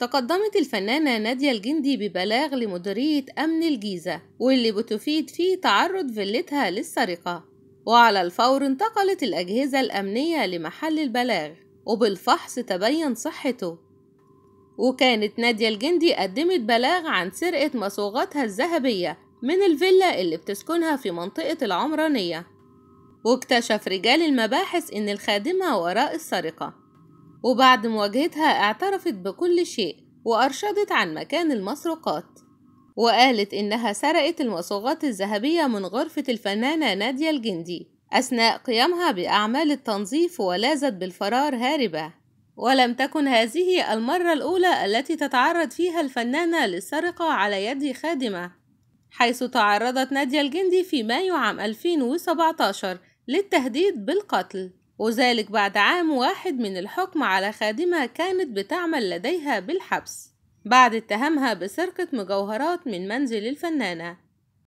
تقدمت الفنانة نادية الجندي ببلاغ لمديرية أمن الجيزة واللي بتفيد فيه تعرض فيلتها للسرقة وعلى الفور انتقلت الأجهزة الأمنية لمحل البلاغ وبالفحص تبين صحته وكانت نادية الجندي قدمت بلاغ عن سرقة مصوغاتها الذهبية من الفيلا اللي بتسكنها في منطقة العمرانية واكتشف رجال المباحث إن الخادمة وراء السرقة وبعد مواجهتها اعترفت بكل شيء وأرشدت عن مكان المسروقات وقالت إنها سرقت المصوغات الذهبية من غرفة الفنانة نادية الجندي أثناء قيامها بأعمال التنظيف ولازت بالفرار هاربة ولم تكن هذه المرة الأولى التي تتعرض فيها الفنانة للسرقة على يد خادمة حيث تعرضت نادية الجندي في مايو عام 2017 للتهديد بالقتل وذلك بعد عام واحد من الحكم على خادمة كانت بتعمل لديها بالحبس بعد اتهامها بسرقة مجوهرات من منزل الفنانة